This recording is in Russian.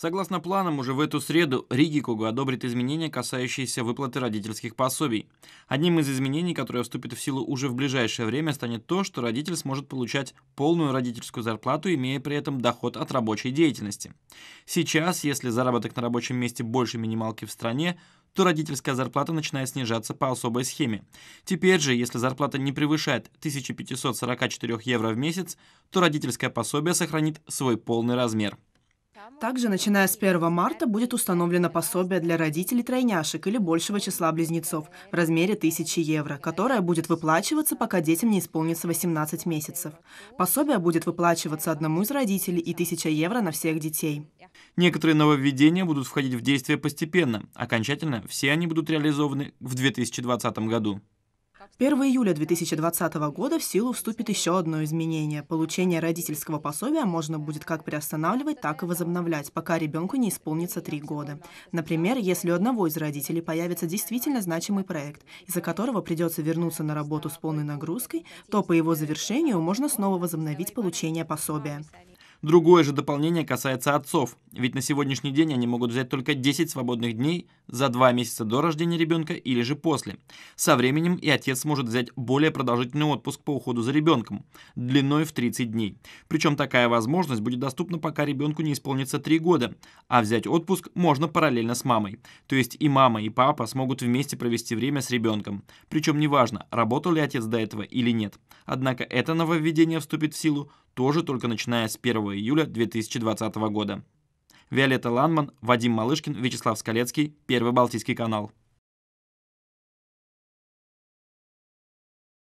Согласно планам, уже в эту среду Ригикогу одобрит изменения, касающиеся выплаты родительских пособий. Одним из изменений, которое вступит в силу уже в ближайшее время, станет то, что родитель сможет получать полную родительскую зарплату, имея при этом доход от рабочей деятельности. Сейчас, если заработок на рабочем месте больше минималки в стране, то родительская зарплата начинает снижаться по особой схеме. Теперь же, если зарплата не превышает 1544 евро в месяц, то родительское пособие сохранит свой полный размер – также, начиная с 1 марта, будет установлено пособие для родителей тройняшек или большего числа близнецов в размере 1000 евро, которое будет выплачиваться, пока детям не исполнится 18 месяцев. Пособие будет выплачиваться одному из родителей и 1000 евро на всех детей. Некоторые нововведения будут входить в действие постепенно. Окончательно все они будут реализованы в 2020 году. 1 июля 2020 года в силу вступит еще одно изменение. Получение родительского пособия можно будет как приостанавливать, так и возобновлять, пока ребенку не исполнится три года. Например, если у одного из родителей появится действительно значимый проект, из-за которого придется вернуться на работу с полной нагрузкой, то по его завершению можно снова возобновить получение пособия. Другое же дополнение касается отцов, ведь на сегодняшний день они могут взять только 10 свободных дней за 2 месяца до рождения ребенка или же после. Со временем и отец сможет взять более продолжительный отпуск по уходу за ребенком, длиной в 30 дней. Причем такая возможность будет доступна, пока ребенку не исполнится 3 года, а взять отпуск можно параллельно с мамой. То есть и мама, и папа смогут вместе провести время с ребенком. Причем неважно, работал ли отец до этого или нет. Однако это нововведение вступит в силу тоже только начиная с 1 июля 2020 года. Виолетта Ланман, Вадим Малышкин, Вячеслав Скалецкий, Первый Балтийский канал.